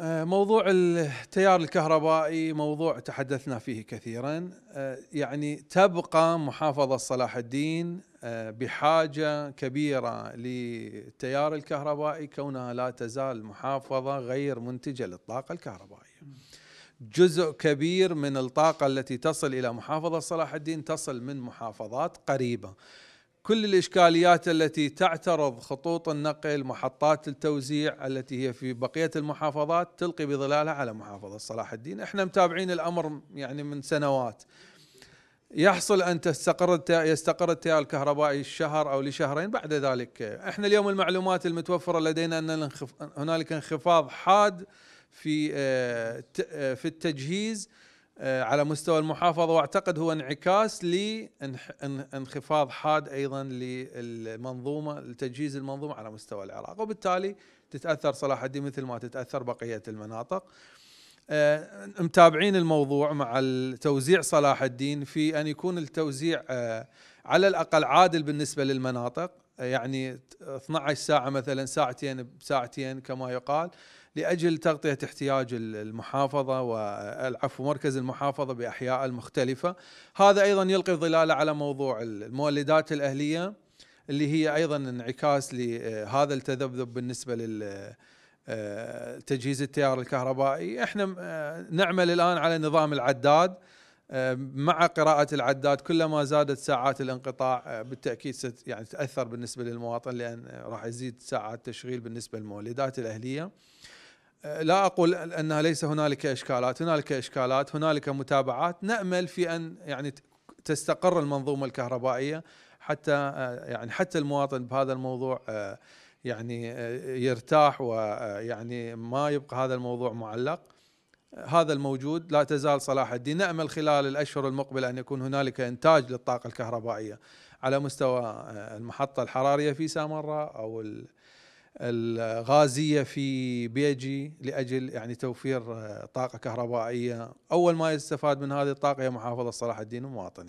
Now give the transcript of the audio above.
آه، موضوع التيار الكهربائي موضوع تحدثنا فيه كثيرا آه، يعني تبقى محافظة صلاح الدين آه، بحاجة كبيرة للتيار الكهربائي كونها لا تزال محافظة غير منتجة للطاقة الكهربائية جزء كبير من الطاقة التي تصل إلى محافظة صلاح الدين تصل من محافظات قريبة كل الإشكاليات التي تعترض خطوط النقل محطات التوزيع التي هي في بقية المحافظات تلقي بظلالها على محافظة صلاح الدين احنا متابعين الأمر يعني من سنوات يحصل ان تستقر يستقر التيار الكهربائي الشهر او لشهرين بعد ذلك احنا اليوم المعلومات المتوفره لدينا ان هنالك انخفاض حاد في آه، آه، في التجهيز آه، على مستوى المحافظه واعتقد هو انعكاس لانخفاض حاد ايضا للمنظومه لتجهيز المنظومه على مستوى العراق وبالتالي تتاثر صلاح الدين مثل ما تتاثر بقيه المناطق آه، متابعين الموضوع مع توزيع صلاح الدين في ان يكون التوزيع آه، على الاقل عادل بالنسبه للمناطق آه، يعني 12 ساعه مثلا ساعتين بساعتين كما يقال لاجل تغطيه احتياج المحافظه والعفو مركز المحافظه باحياء المختلفه هذا ايضا يلقي ظلاله على موضوع المولدات الاهليه اللي هي ايضا انعكاس لهذا التذبذب بالنسبه لل آه، تجهيز التيار الكهربائي احنا آه، نعمل الان على نظام العداد آه، مع قراءة العداد كلما زادت ساعات الانقطاع بالتأكيد ست يعني تأثر بالنسبة للمواطن لأن راح يزيد ساعات تشغيل بالنسبة للمولدات الأهلية لا أقول أنها ليس هنالك إشكالات هنالك إشكالات هنالك متابعات نأمل في أن يعني تستقر المنظومة الكهربائية حتى يعني حتى المواطن بهذا الموضوع يعني آه، يرتاح ويعني آه، ما يبقى هذا الموضوع معلق هذا الموجود لا تزال صلاح الدين نأمل خلال الأشهر المقبلة أن يكون هنالك إنتاج للطاقة الكهربائية على مستوى آه، المحطة الحرارية في سامرة أو الغازية في بيجي لأجل يعني توفير طاقة كهربائية أول ما يستفاد من هذه الطاقة هي محافظة صلاح الدين ومواطني